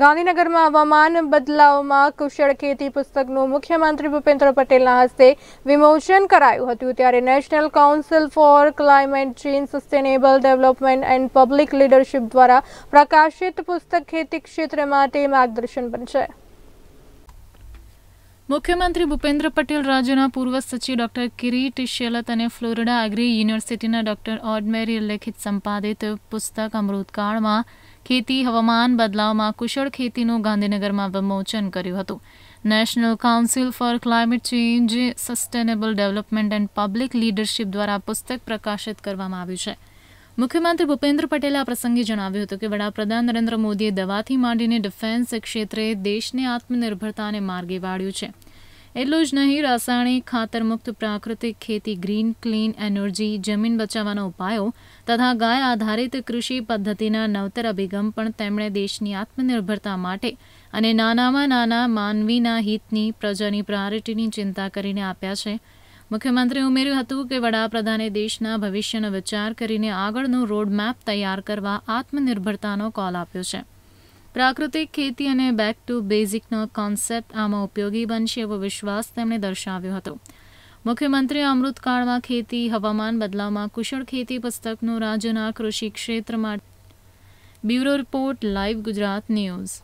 ગાંધીનગરમાં હવામાન બદલાવમાં કુશળ ખેતી પુસ્તકનું મુખ્યમંત્રી ભૂપેન્દ્ર પટેલના હસ્તે વિમોચન કરાયું હતું ત્યારે national council for climate change sustainable development and public leadership દ્વારા પ્રકાશિત પુસ્તક ખેતી ક્ષેત્ર માટે માર્ગદર્શન બનશે મુખ્યમંત્રી ભૂપેન્દ્ર પટેલ રાજ્યના પૂર્વ સચિવ ડોક્ટર કિરીટ શેલત અને ફ્લોરિડા એગ્રી યુનિવર્સિટીના ડોક્ટર ઓડમેરી લેખિત સંપાદિત પુસ્તક અમૃતકાળમાં ખેતી હવામાન બદલાવમાં કુશળ ખેતીનું ગાંધીનગરમાં વિમોચન કર્યું હતું national council for climate change sustainable development and public leadership દ્વારા પુસ્તક પ્રકાશિત કરવામાં આવ્યું છે મુખ્યમંત્રી ભૂપેન્દ્ર પટેલે આ પ્રસંગે જણાવ્યું હતું કે વડાપ્રધાન નરેન્દ્ર મોદીએ દવાથી માંડીને ડિફેન્સ ક્ષેત્રે દેશને આત્મનિર્ભરતાને માર્ગે વાળ્યું છે એટલું જ નહીં રાસાયણિક ખાતરમુક્ત પ્રાકૃતિક ખેતી ગ્રીન ક્લીન એનર્જી જમીન બચાવવાના ઉપાયો તથા ગાય આધારિત કૃષિ પદ્ધતિના નવતર અભિગમ પણ તેમણે દેશની આત્મનિર્ભરતા માટે અને નાનામાં નાના માનવીના હિતની પ્રજાની પ્રાયોરિટીની ચિંતા કરીને આપ્યા છે મુખ્યમંત્રીએ ઉમેર્યું હતું કે વડાપ્રધાને દેશના ભવિષ્યનો વિચાર કરીને આગળનો રોડમેપ તૈયાર કરવા આત્મનિર્ભરતાનો કોલ આપ્યો છે પ્રાકૃતિક ખેતી અને બેક ટુ બેઝિકનો કોન્સેપ્ટ આમાં ઉપયોગી બનશે એવો વિશ્વાસ તેમણે દર્શાવ્યો હતો મુખ્યમંત્રીએ અમૃતકાળમાં ખેતી હવામાન બદલાવમાં કુશળ ખેતી પુસ્તકનું રાજ્યના કૃષિ ક્ષેત્રમાં bureau report live Gujarat news